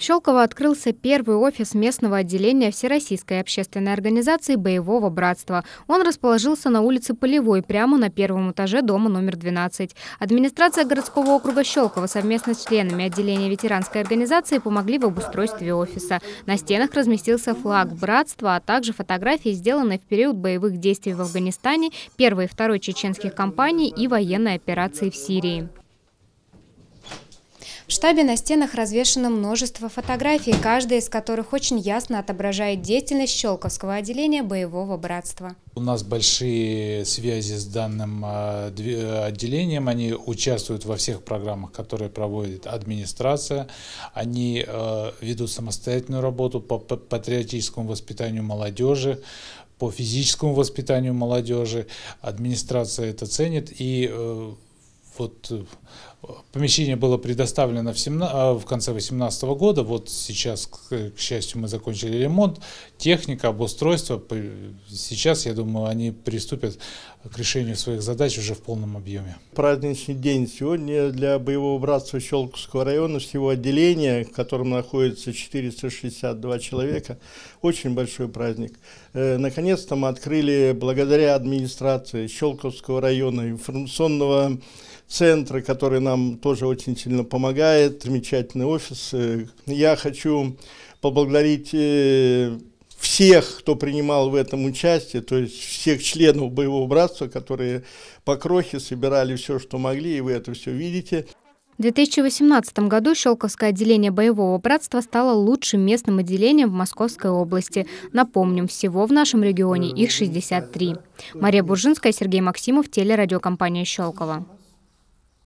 В Щелково открылся первый офис местного отделения Всероссийской общественной организации «Боевого братства». Он расположился на улице Полевой, прямо на первом этаже дома номер 12. Администрация городского округа Щелково совместно с членами отделения ветеранской организации помогли в обустройстве офиса. На стенах разместился флаг братства, а также фотографии, сделанные в период боевых действий в Афганистане, первой и второй чеченских кампаний и военной операции в Сирии. В штабе на стенах развешено множество фотографий, каждая из которых очень ясно отображает деятельность Щелковского отделения боевого братства. У нас большие связи с данным а, отделением, они участвуют во всех программах, которые проводит администрация, они а, ведут самостоятельную работу по патриотическому воспитанию молодежи, по физическому воспитанию молодежи. Администрация это ценит и э, вот э, помещение было предоставлено в, 17, а, в конце 2018 года, вот сейчас, к, к счастью, мы закончили ремонт, техника, обустройство, сейчас, я думаю, они приступят к решению своих задач уже в полном объеме. Праздничный день сегодня для боевого братства Щелковского района, всего отделения, в котором находится 462 человека, очень большой праздник. Э, наконец-то мы открыли, благодаря администрации Щелковского района, информационного центра, который нам тоже очень сильно помогает, замечательный офис. Я хочу поблагодарить э, всех, кто принимал в этом участие, то есть всех членов боевого братства, которые по крохе собирали все, что могли, и вы это все видите. В 2018 году Щелковское отделение боевого братства стало лучшим местным отделением в Московской области. Напомним, всего в нашем регионе их 63. Мария Буржинская, Сергей Максимов, телерадиокомпания «Щелково».